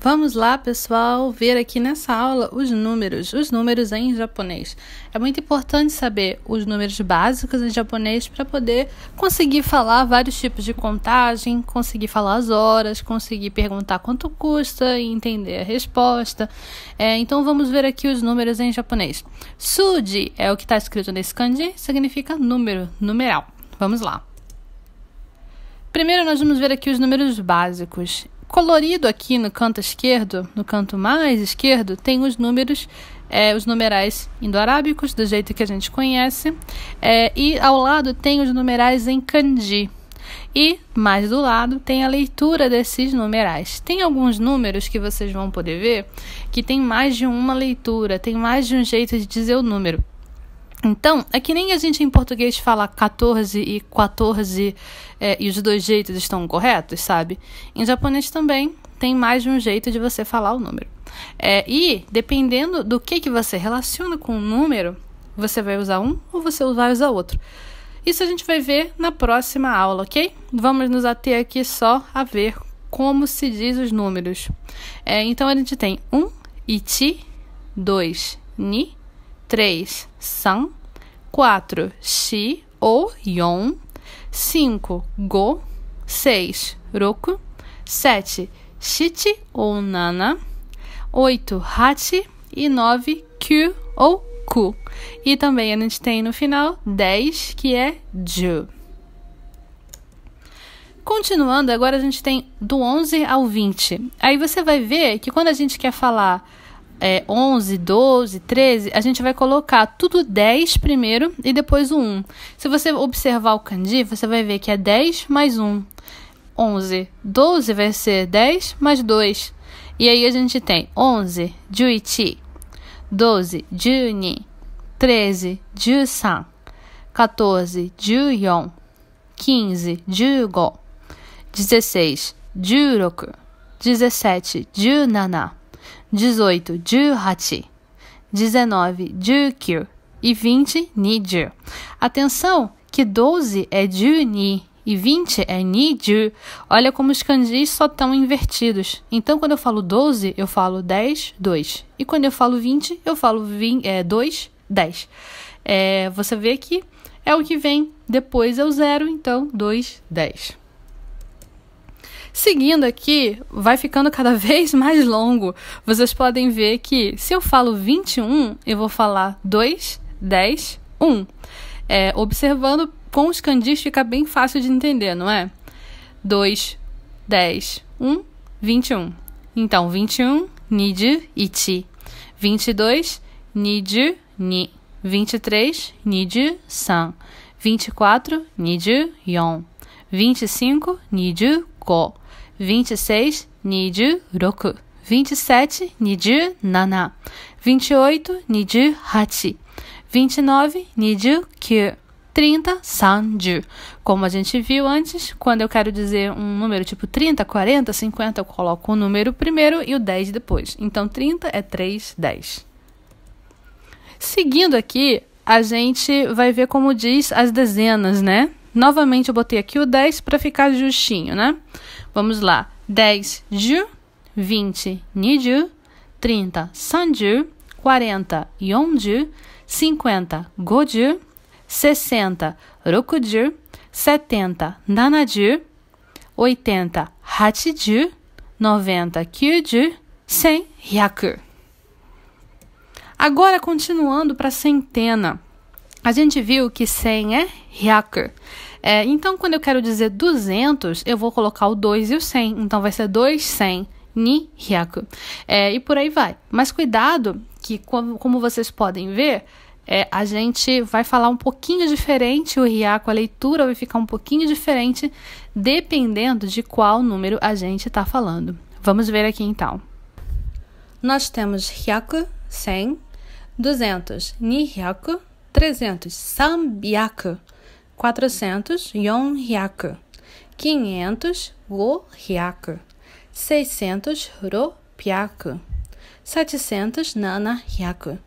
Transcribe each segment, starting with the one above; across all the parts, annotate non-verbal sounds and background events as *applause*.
Vamos lá, pessoal, ver aqui nessa aula os números, os números em japonês. É muito importante saber os números básicos em japonês para poder conseguir falar vários tipos de contagem, conseguir falar as horas, conseguir perguntar quanto custa e entender a resposta. É, então vamos ver aqui os números em japonês. Suji é o que está escrito nesse kanji, significa número, numeral. Vamos lá. Primeiro, nós vamos ver aqui os números básicos. Colorido aqui no canto esquerdo, no canto mais esquerdo, tem os números, é, os numerais indo-arábicos, do jeito que a gente conhece, é, e ao lado tem os numerais em kanji. E mais do lado tem a leitura desses numerais. Tem alguns números que vocês vão poder ver que tem mais de uma leitura, tem mais de um jeito de dizer o número. Então, é que nem a gente em português fala 14 e 14 é, e os dois jeitos estão corretos, sabe? Em japonês também tem mais de um jeito de você falar o número. É, e dependendo do que, que você relaciona com o número, você vai usar um ou você vai usar outro. Isso a gente vai ver na próxima aula, ok? Vamos nos ater aqui só a ver como se diz os números. É, então a gente tem 1, um, iti, 2, ni, 3. San 4. Shi ou Yon 5. Go 6. Roku 7. Shichi ou Nana 8. Hachi e 9. Kyu ou Ku. E também a gente tem no final 10, que é Ju. Continuando, agora a gente tem do 11 ao 20. Aí você vai ver que quando a gente quer falar é, 11, 12, 13, a gente vai colocar tudo 10 primeiro e depois o 1. Se você observar o kanji, você vai ver que é 10 mais 1. 11, 12 vai ser 10 mais 2. E aí a gente tem 11, 11, 12, 12, 13, 13, 14, 14, 15, 15, 16, 16, 17, 17 18, 18, 19, 19 e 20, 20. Atenção que 12 é 12 e 20 é 20. Olha como os kanjis só estão invertidos. Então, quando eu falo 12, eu falo 10, 2. E quando eu falo 20, eu falo 20, é, 2, 10. É, você vê que é o que vem depois é o zero, então 2, 10. Seguindo aqui, vai ficando cada *laughs* vez mais longo. Vocês podem ver que se eu falo 21, eu vou falar 2, 10, 1. É, observando com os candis fica bem fácil de entender, não é? 2, 10, 1, 21. Então, 21, niju, iti. 22, niju, ni. 23, niju, san. 24, niju, yon. 25, niju, go. 26, roku. 27, nana. 28, 28, 29, 29, 30, 30. Como a gente viu antes, quando eu quero dizer um número tipo 30, 40, 50, eu coloco o número primeiro e o 10 depois. Então, 30 é 3, 10. Seguindo aqui, a gente vai ver como diz as dezenas, né? Novamente, eu botei aqui o 10 para ficar justinho, né? Vamos lá. 10, ju. 20, niju. 30, sanju. 40, yonju. 50, goju. 60, rokuju. 70, nanaju. 80, hachiju. 90, kyuju. 100, yaku. Agora, continuando para centena. A gente viu que 100 é hyaku. É, então, quando eu quero dizer 200, eu vou colocar o 2 e o 100. Então, vai ser 2, 100, ni, hyaku. É, e por aí vai. Mas cuidado, que como, como vocês podem ver, é, a gente vai falar um pouquinho diferente o hyaku, a leitura vai ficar um pouquinho diferente, dependendo de qual número a gente está falando. Vamos ver aqui então. Nós temos hyaku, 100, 200, ni hyaku, 300 Sambyaku, 400 Yonhyaku, 500 Gohyaku, 600 Ropyaku, 700 Nanahyaku,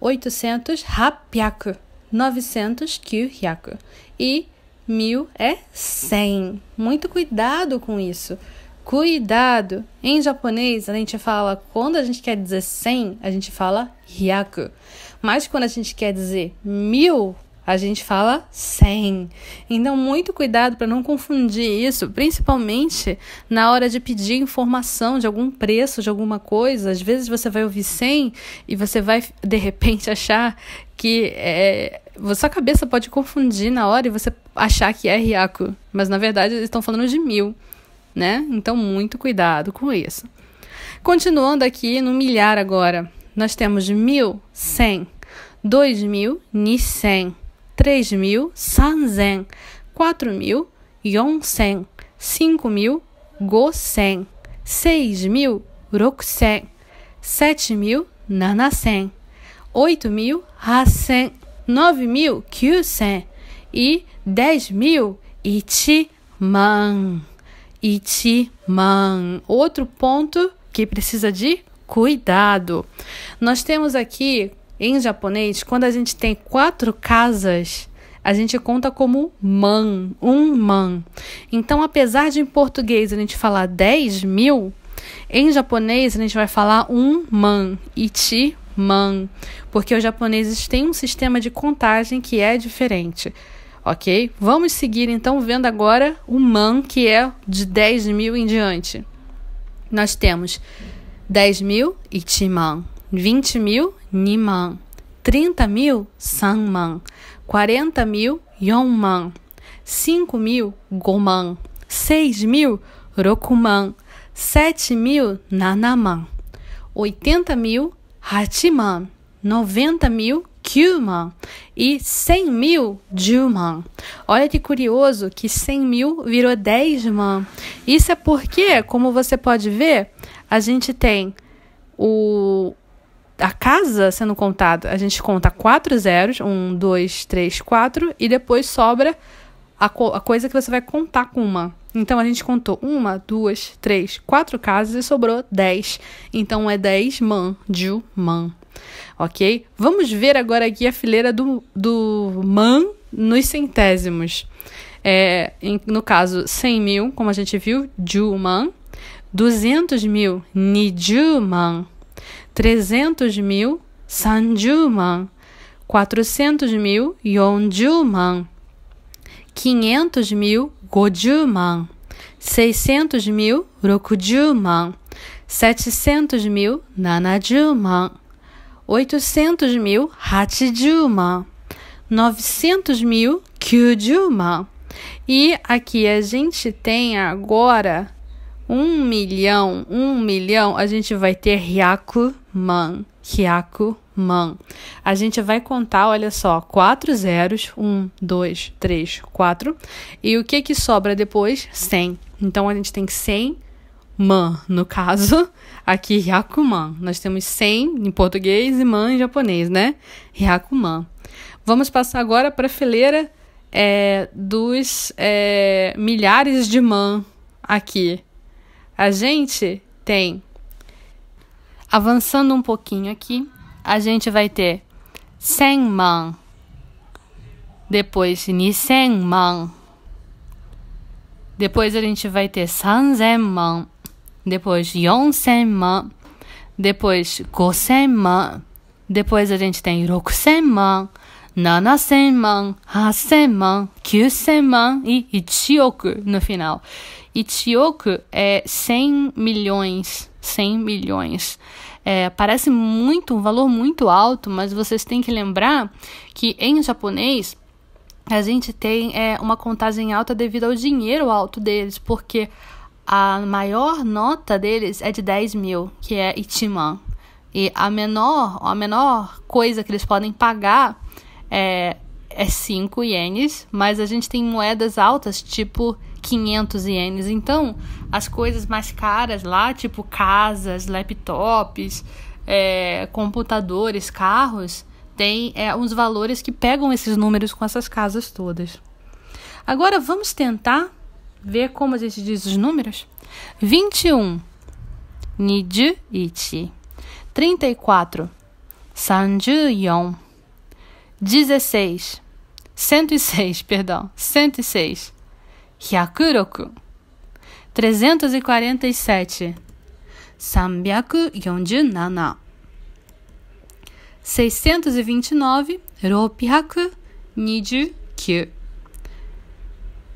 800 Rapyaku, 900 Kyuryaku e 1000 é 100. Muito cuidado com isso. Cuidado! Em japonês, a gente fala, quando a gente quer dizer 100, a gente fala hyaku. Mas quando a gente quer dizer mil, a gente fala 100. Então, muito cuidado para não confundir isso, principalmente na hora de pedir informação de algum preço, de alguma coisa. Às vezes você vai ouvir 100 e você vai, de repente, achar que é, sua cabeça pode confundir na hora e você achar que é riaco. Mas, na verdade, eles estão falando de mil né? Então, muito cuidado com isso. Continuando aqui no milhar agora, nós temos mil, cem, dois mil, nisen, três mil, sanzen, quatro mil, yonsen, cinco mil, go sen, seis mil, roksen, sete mil, nanasen, oito mil, hasen, nove mil, kyusen, e dez mil, ichiman. Ichiman. Outro ponto que precisa de cuidado. Nós temos aqui em japonês, quando a gente tem quatro casas, a gente conta como man, um man. Então, apesar de em português a gente falar 10 mil, em japonês a gente vai falar um man, ichi man, porque os japoneses têm um sistema de contagem que é diferente ok? Vamos seguir então vendo agora o MAN, que é de 10 mil em diante. Nós temos 10 mil, Itiman, 20 mil, Niman, 30 mil, Sanman, 40 mil, Yonman, 5 mil, Goman, 6 mil, Rokuman, 7 mil, Nanaman, 80 mil, Hachiman, 90 mil, Kyuman e 100 mil Juman. Olha que curioso que 100 mil virou 10 man. Isso é porque, como você pode ver, a gente tem o a casa sendo contada. A gente conta quatro zeros, um, dois, três, quatro, e depois sobra a, co a coisa que você vai contar com uma. Então a gente contou uma, duas, três, quatro casas e sobrou 10. Então é 10 man, Juman ok? Vamos ver agora aqui a fileira do, do man nos centésimos. É, em, no caso, 100 mil, como a gente viu, Juman. 200 mil, Nijuman. 300 mil, Sanjuman. 400 mil, Yonjuman. 500 mil, Gojuman. 600 mil, Rokujuman. 700 mil, Nanajuman. 800 mil, hachijuma. 900 mil, kyujuma. E aqui a gente tem agora um milhão, um milhão, a gente vai ter Hyakuman, man A gente vai contar, olha só, quatro zeros, um, dois, três, quatro. E o que que sobra depois? 100. Então, a gente tem 100 man, no caso, Aqui, Hyakuman. Nós temos sen em português e man em japonês, né? Hyakuman. Vamos passar agora para a fileira é, dos é, milhares de man aqui. A gente tem, avançando um pouquinho aqui, a gente vai ter man. depois nisenman, depois a gente vai ter sanzenman, depois 4000, depois 5000, depois a gente tem 6000, 7000万、8000万、9000万 e e 1億 no final. 1 é 100 milhões, 100 milhões. É, parece muito, um valor muito alto, mas vocês têm que lembrar que em japonês a gente tem é, uma contagem alta devido ao dinheiro alto deles, porque a maior nota deles é de 10 mil, que é Itimã. E a menor, a menor coisa que eles podem pagar é, é 5 ienes, mas a gente tem moedas altas, tipo 500 ienes. Então, as coisas mais caras lá, tipo casas, laptops, é, computadores, carros, tem é, uns valores que pegam esses números com essas casas todas. Agora vamos tentar ver como a gente diz os números? 21, nijuichi. 34, sanjuyon. 16, 106, *laughs* perdão, 106, hyakuroku. 347, sanbyaku seiscentos e vinte e nove, rophaku, nijuku.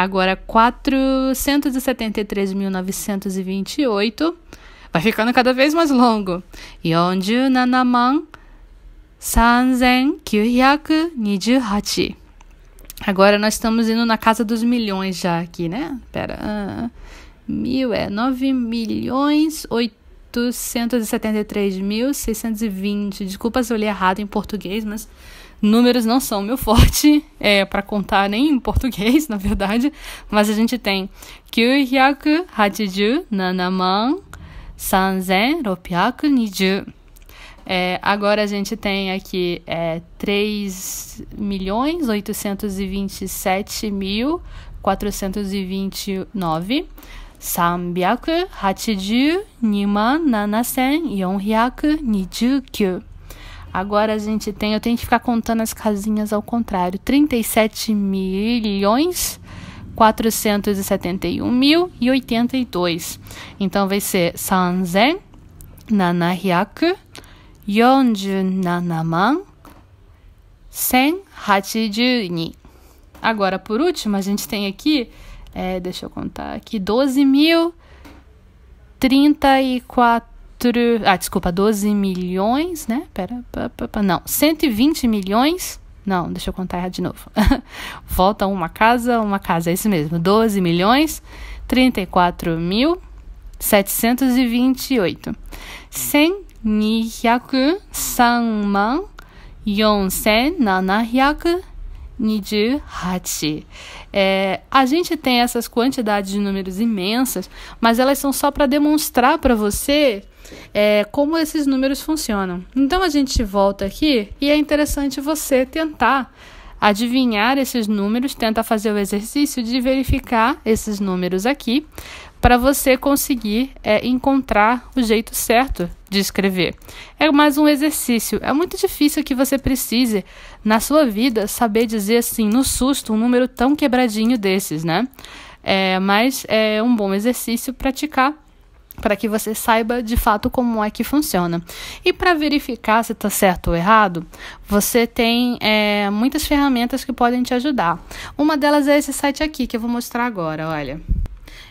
Agora 473.928. Vai ficando cada vez mais longo. 47,3928. Agora nós estamos indo na casa dos milhões já aqui, né? Pera. Ah, mil é nove milhões oitocentos e e setenta três mil vinte. Desculpa se eu li errado em português, mas Números não são meu forte *laughs* é, para contar nem em português, *laughs* na verdade, mas a gente tem 980 nanaman 3620. É, agora a gente tem aqui é, 3 milhões 827 mil 429. 382만 7429 Agora a gente tem, eu tenho que ficar contando as casinhas ao contrário. 37 milhões 471.082. Então vai ser sanzen nanahyaku yonjunanaman sen hachijuni. Agora por último a gente tem aqui, é, deixa eu contar aqui, 12.034 ah, desculpa, 12 milhões, né? Pera, pa, pa, pa, não, 120 milhões. Não, deixa eu contar de novo. *laughs* Volta uma casa, uma casa, é isso mesmo. 12 milhões, 34 mil, 728. 1203万 4728. É, a gente tem essas quantidades de números imensas, mas elas são só para demonstrar para você é, como esses números funcionam. Então a gente volta aqui e é interessante você tentar adivinhar esses números, tenta fazer o exercício de verificar esses números aqui para você conseguir é, encontrar o jeito certo de escrever. É mais um exercício. É muito difícil que você precise, na sua vida, saber dizer assim, no susto, um número tão quebradinho desses, né? É, mas é um bom exercício praticar para que você saiba de fato como é que funciona. E para verificar se está certo ou errado, você tem é, muitas ferramentas que podem te ajudar. Uma delas é esse site aqui que eu vou mostrar agora. Olha,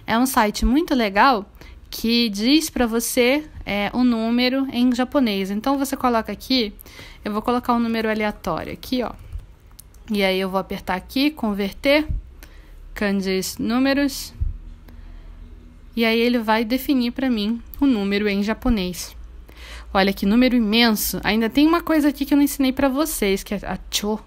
é um site muito legal que diz para você é, o número em japonês. Então você coloca aqui, eu vou colocar um número aleatório aqui, ó. E aí eu vou apertar aqui, converter, kanjis números e aí ele vai definir para mim o número em japonês. Olha que número imenso. Ainda tem uma coisa aqui que eu não ensinei para vocês, que é a cho,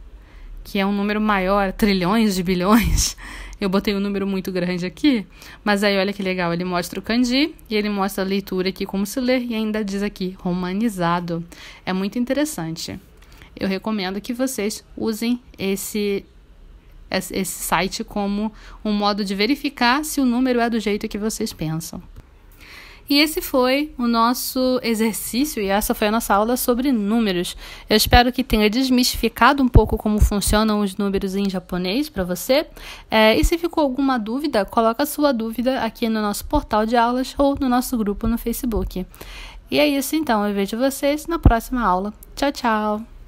que é um número maior, trilhões de bilhões. Eu botei um número muito grande aqui, mas aí olha que legal, ele mostra o kanji e ele mostra a leitura aqui como se lê e ainda diz aqui romanizado. É muito interessante. Eu recomendo que vocês usem esse esse site como um modo de verificar se o número é do jeito que vocês pensam. E esse foi o nosso exercício e essa foi a nossa aula sobre números. Eu espero que tenha desmistificado um pouco como funcionam os números em japonês para você. É, e se ficou alguma dúvida, coloca a sua dúvida aqui no nosso portal de aulas ou no nosso grupo no Facebook. E é isso então, eu vejo vocês na próxima aula. Tchau, tchau!